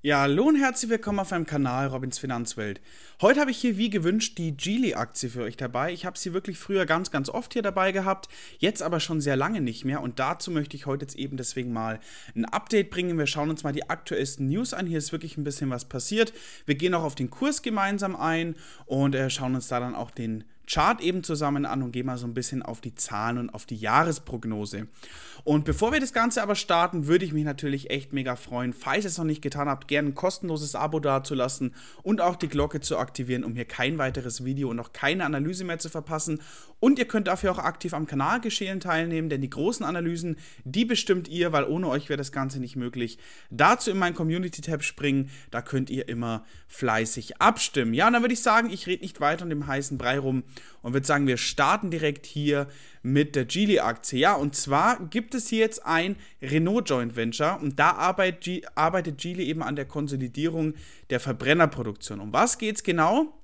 Ja, hallo und herzlich willkommen auf meinem Kanal Robins Finanzwelt. Heute habe ich hier wie gewünscht die Geely-Aktie für euch dabei. Ich habe sie wirklich früher ganz, ganz oft hier dabei gehabt, jetzt aber schon sehr lange nicht mehr und dazu möchte ich heute jetzt eben deswegen mal ein Update bringen. Wir schauen uns mal die aktuellsten News an. Hier ist wirklich ein bisschen was passiert. Wir gehen auch auf den Kurs gemeinsam ein und äh, schauen uns da dann auch den Chart eben zusammen an und gehe mal so ein bisschen auf die Zahlen und auf die Jahresprognose. Und bevor wir das Ganze aber starten, würde ich mich natürlich echt mega freuen, falls ihr es noch nicht getan habt, gerne ein kostenloses Abo dazulassen und auch die Glocke zu aktivieren, um hier kein weiteres Video und auch keine Analyse mehr zu verpassen. Und ihr könnt dafür auch aktiv am Kanal geschehen teilnehmen, denn die großen Analysen, die bestimmt ihr, weil ohne euch wäre das Ganze nicht möglich. Dazu in meinen Community-Tab springen, da könnt ihr immer fleißig abstimmen. Ja, und dann würde ich sagen, ich rede nicht weiter um dem heißen Brei rum, und würde sagen, wir starten direkt hier mit der Geely-Aktie. Ja, und zwar gibt es hier jetzt ein Renault Joint Venture und da arbeitet Geely eben an der Konsolidierung der Verbrennerproduktion. Um was geht es genau?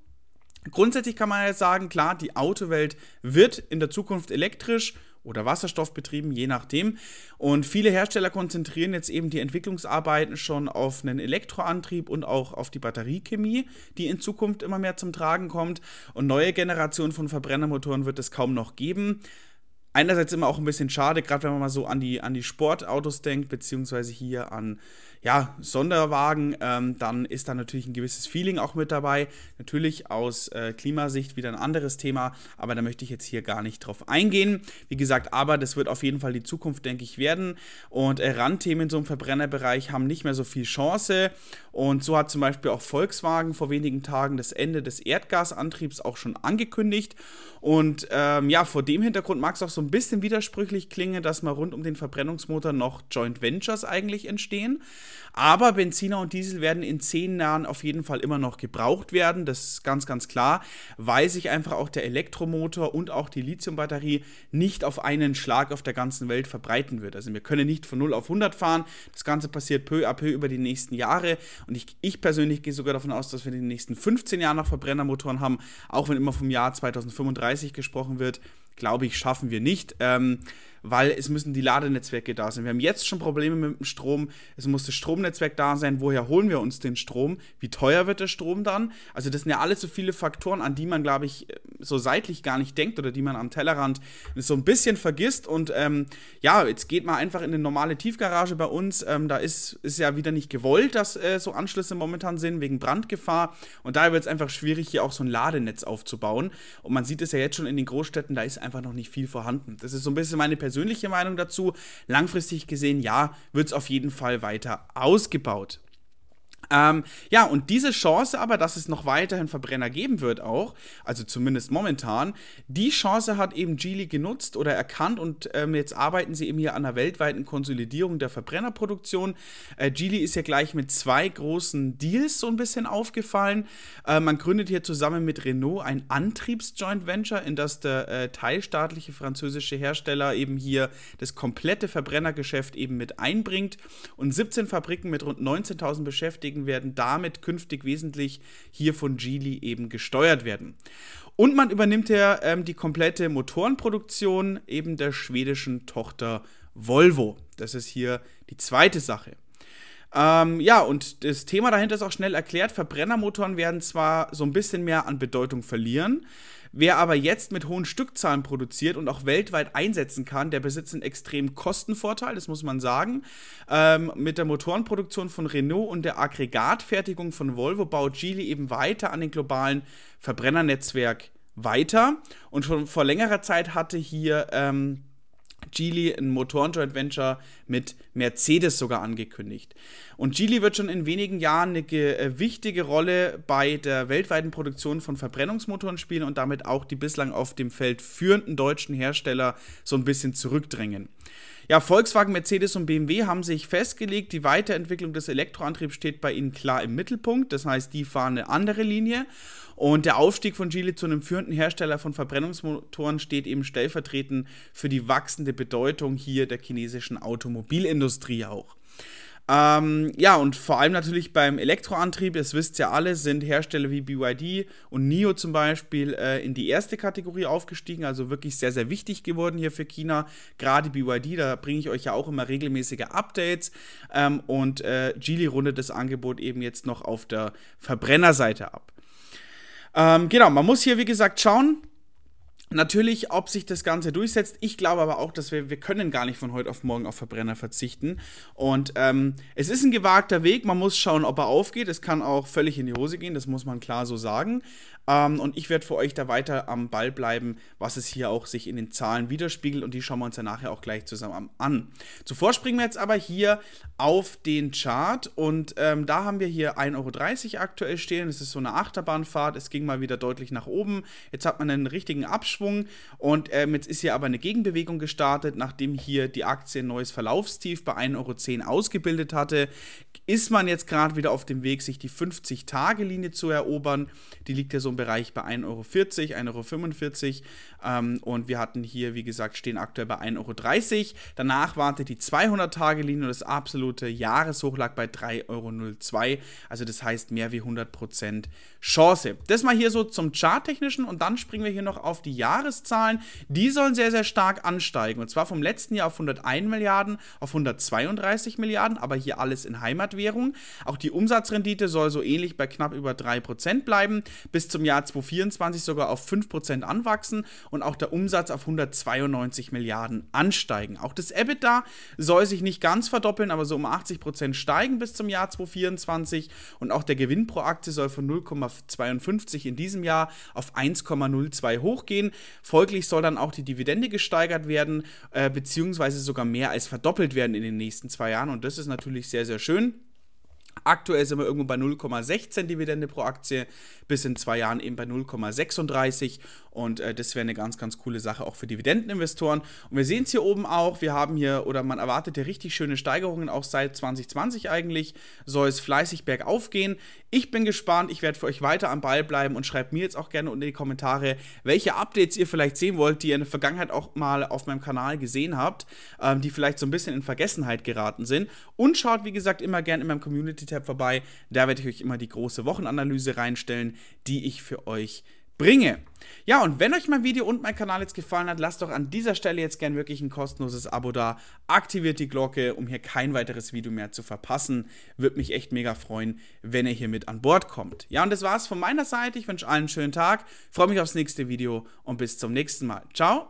Grundsätzlich kann man ja sagen, klar, die Autowelt wird in der Zukunft elektrisch oder Wasserstoffbetrieben, je nachdem. Und viele Hersteller konzentrieren jetzt eben die Entwicklungsarbeiten schon auf einen Elektroantrieb und auch auf die Batteriechemie, die in Zukunft immer mehr zum Tragen kommt. Und neue Generationen von Verbrennermotoren wird es kaum noch geben. Einerseits immer auch ein bisschen schade, gerade wenn man mal so an die, an die Sportautos denkt, beziehungsweise hier an ja, Sonderwagen, ähm, dann ist da natürlich ein gewisses Feeling auch mit dabei. Natürlich aus äh, Klimasicht wieder ein anderes Thema, aber da möchte ich jetzt hier gar nicht drauf eingehen. Wie gesagt, aber das wird auf jeden Fall die Zukunft, denke ich, werden. Und äh, Randthemen in so einem Verbrennerbereich haben nicht mehr so viel Chance. Und so hat zum Beispiel auch Volkswagen vor wenigen Tagen das Ende des Erdgasantriebs auch schon angekündigt. Und ähm, ja, vor dem Hintergrund mag es auch so ein bisschen widersprüchlich klingen, dass mal rund um den Verbrennungsmotor noch Joint Ventures eigentlich entstehen. Aber Benziner und Diesel werden in zehn Jahren auf jeden Fall immer noch gebraucht werden. Das ist ganz, ganz klar, weil sich einfach auch der Elektromotor und auch die Lithiumbatterie nicht auf einen Schlag auf der ganzen Welt verbreiten wird. Also wir können nicht von 0 auf 100 fahren. Das Ganze passiert peu à peu über die nächsten Jahre. Und ich, ich persönlich gehe sogar davon aus, dass wir in den nächsten 15 Jahren noch Verbrennermotoren haben, auch wenn immer vom Jahr 2035 gesprochen wird. Glaube ich, schaffen wir nicht. Ähm, weil es müssen die Ladenetzwerke da sein. Wir haben jetzt schon Probleme mit dem Strom, es muss das Stromnetzwerk da sein, woher holen wir uns den Strom, wie teuer wird der Strom dann? Also das sind ja alle so viele Faktoren, an die man, glaube ich, so seitlich gar nicht denkt oder die man am Tellerrand so ein bisschen vergisst. Und ähm, ja, jetzt geht mal einfach in eine normale Tiefgarage bei uns. Ähm, da ist, es ja wieder nicht gewollt, dass äh, so Anschlüsse momentan sind, wegen Brandgefahr. Und daher wird es einfach schwierig, hier auch so ein Ladenetz aufzubauen. Und man sieht es ja jetzt schon in den Großstädten, da ist einfach noch nicht viel vorhanden. Das ist so ein bisschen meine persönliche persönliche Meinung dazu. Langfristig gesehen, ja, wird es auf jeden Fall weiter ausgebaut. Ähm, ja, und diese Chance aber, dass es noch weiterhin Verbrenner geben wird, auch, also zumindest momentan, die Chance hat eben Geely genutzt oder erkannt und ähm, jetzt arbeiten sie eben hier an einer weltweiten Konsolidierung der Verbrennerproduktion. Äh, Geely ist ja gleich mit zwei großen Deals so ein bisschen aufgefallen. Äh, man gründet hier zusammen mit Renault ein antriebs joint Venture, in das der äh, teilstaatliche französische Hersteller eben hier das komplette Verbrennergeschäft eben mit einbringt und 17 Fabriken mit rund 19.000 Beschäftigten Anlagen werden damit künftig wesentlich hier von Geely eben gesteuert werden. Und man übernimmt ja ähm, die komplette Motorenproduktion eben der schwedischen Tochter Volvo. Das ist hier die zweite Sache. Ähm, ja, und das Thema dahinter ist auch schnell erklärt. Verbrennermotoren werden zwar so ein bisschen mehr an Bedeutung verlieren, Wer aber jetzt mit hohen Stückzahlen produziert und auch weltweit einsetzen kann, der besitzt einen extremen Kostenvorteil, das muss man sagen. Ähm, mit der Motorenproduktion von Renault und der Aggregatfertigung von Volvo baut Geely eben weiter an den globalen Verbrennernetzwerk weiter. Und schon vor längerer Zeit hatte hier ähm, Geely ein Motorenjoint-Venture mit Mercedes sogar angekündigt. Und Geely wird schon in wenigen Jahren eine äh, wichtige Rolle bei der weltweiten Produktion von Verbrennungsmotoren spielen und damit auch die bislang auf dem Feld führenden deutschen Hersteller so ein bisschen zurückdrängen. Ja, Volkswagen, Mercedes und BMW haben sich festgelegt, die Weiterentwicklung des Elektroantriebs steht bei ihnen klar im Mittelpunkt. Das heißt, die fahren eine andere Linie. Und der Aufstieg von Chile zu einem führenden Hersteller von Verbrennungsmotoren steht eben stellvertretend für die wachsende Bedeutung hier der chinesischen Automobilindustrie auch. Ähm, ja, und vor allem natürlich beim Elektroantrieb, es wisst ihr alle, sind Hersteller wie BYD und NIO zum Beispiel äh, in die erste Kategorie aufgestiegen, also wirklich sehr, sehr wichtig geworden hier für China. Gerade BYD, da bringe ich euch ja auch immer regelmäßige Updates. Ähm, und äh, Geely rundet das Angebot eben jetzt noch auf der Verbrennerseite ab. Ähm, genau, man muss hier, wie gesagt, schauen, Natürlich, ob sich das Ganze durchsetzt. Ich glaube aber auch, dass wir, wir können gar nicht von heute auf morgen auf Verbrenner verzichten. Und ähm, es ist ein gewagter Weg. Man muss schauen, ob er aufgeht. Es kann auch völlig in die Hose gehen. Das muss man klar so sagen. Ähm, und ich werde für euch da weiter am Ball bleiben, was es hier auch sich in den Zahlen widerspiegelt. Und die schauen wir uns ja nachher auch gleich zusammen an. Zuvor springen wir jetzt aber hier auf den Chart. Und ähm, da haben wir hier 1,30 Euro aktuell stehen. Es ist so eine Achterbahnfahrt. Es ging mal wieder deutlich nach oben. Jetzt hat man einen richtigen Abschluss. Aufschwung. Und ähm, jetzt ist hier aber eine Gegenbewegung gestartet, nachdem hier die Aktie ein neues Verlaufstief bei 1,10 Euro ausgebildet hatte. Ist man jetzt gerade wieder auf dem Weg, sich die 50-Tage-Linie zu erobern? Die liegt ja so im Bereich bei 1,40 Euro, 1,45 Euro. Ähm, und wir hatten hier, wie gesagt, stehen aktuell bei 1,30 Euro. Danach wartet die 200-Tage-Linie und das absolute Jahreshoch lag bei 3,02 Euro. Also das heißt mehr wie 100% Chance. Das mal hier so zum Charttechnischen und dann springen wir hier noch auf die Jahreszahlen, die sollen sehr, sehr stark ansteigen. Und zwar vom letzten Jahr auf 101 Milliarden auf 132 Milliarden, aber hier alles in Heimatwährung. Auch die Umsatzrendite soll so ähnlich bei knapp über 3% bleiben, bis zum Jahr 2024 sogar auf 5% anwachsen und auch der Umsatz auf 192 Milliarden ansteigen. Auch das EBITDA soll sich nicht ganz verdoppeln, aber so um 80% steigen bis zum Jahr 2024 und auch der Gewinn pro Aktie soll von 0,52 in diesem Jahr auf 1,02 hochgehen. Folglich soll dann auch die Dividende gesteigert werden, äh, beziehungsweise sogar mehr als verdoppelt werden in den nächsten zwei Jahren. Und das ist natürlich sehr, sehr schön. Aktuell sind wir irgendwo bei 0,16 Dividende pro Aktie, bis in zwei Jahren eben bei 0,36 und äh, das wäre eine ganz, ganz coole Sache auch für Dividendeninvestoren. Und wir sehen es hier oben auch. Wir haben hier, oder man erwartet hier richtig schöne Steigerungen, auch seit 2020 eigentlich. Soll es fleißig bergauf gehen. Ich bin gespannt. Ich werde für euch weiter am Ball bleiben und schreibt mir jetzt auch gerne unter die Kommentare, welche Updates ihr vielleicht sehen wollt, die ihr in der Vergangenheit auch mal auf meinem Kanal gesehen habt, ähm, die vielleicht so ein bisschen in Vergessenheit geraten sind. Und schaut, wie gesagt, immer gerne in meinem Community-Tab vorbei. Da werde ich euch immer die große Wochenanalyse reinstellen, die ich für euch bringe. Ja, und wenn euch mein Video und mein Kanal jetzt gefallen hat, lasst doch an dieser Stelle jetzt gern wirklich ein kostenloses Abo da, aktiviert die Glocke, um hier kein weiteres Video mehr zu verpassen. Würde mich echt mega freuen, wenn ihr hier mit an Bord kommt. Ja, und das war's von meiner Seite. Ich wünsche allen einen schönen Tag, freue mich aufs nächste Video und bis zum nächsten Mal. Ciao!